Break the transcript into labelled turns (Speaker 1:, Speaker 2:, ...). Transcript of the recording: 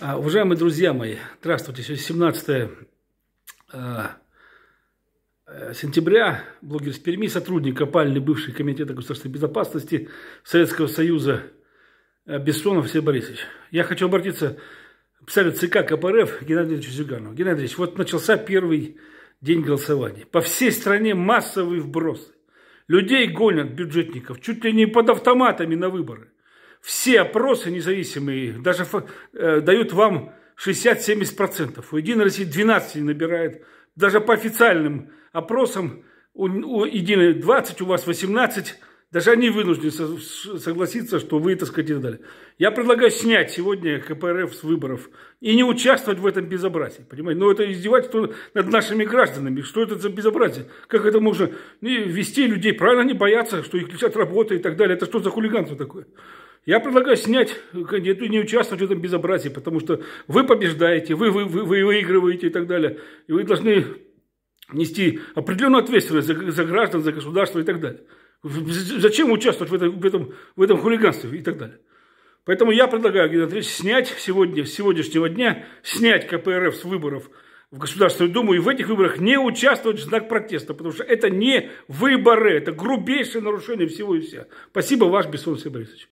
Speaker 1: А, уважаемые друзья мои, здравствуйте. Сегодня 17 а, э, сентября. Блогер из Перми, сотрудник копальни бывший комитета государственной безопасности Советского Союза э, Бессонов Алексей Борисович. Я хочу обратиться к представителю ЦК КПРФ Геннадию Ильичу Зюганову. Геннадий вот начался первый день голосования. По всей стране массовые вбросы. Людей гонят, бюджетников, чуть ли не под автоматами на выборы все опросы независимые даже э, дают вам 60-70%. У Единой России 12 набирает. Даже по официальным опросам у, у Единой 20, у вас 18. Даже они вынуждены согласиться, что вы, так сказать, и так далее. Я предлагаю снять сегодня КПРФ с выборов и не участвовать в этом безобразии. Понимаете? Но ну, это издевательство над нашими гражданами. Что это за безобразие? Как это можно ну, вести людей? Правильно они боятся, что их лишат работы и так далее. Это что за хулиганство такое? Я предлагаю снять, не участвовать в этом безобразии, потому что вы побеждаете, вы, вы, вы, вы выигрываете и так далее. И вы должны нести определенную ответственность за, за граждан, за государство и так далее. Зачем участвовать в этом, в этом, в этом хулиганстве и так далее. Поэтому я предлагаю, Геннадий Андреевич, снять сегодня, с сегодняшнего дня, снять КПРФ с выборов в Государственную Думу и в этих выборах не участвовать в знак протеста, потому что это не выборы, это грубейшее нарушение всего и вся. Спасибо, ваш Бессон Сергей Борисович.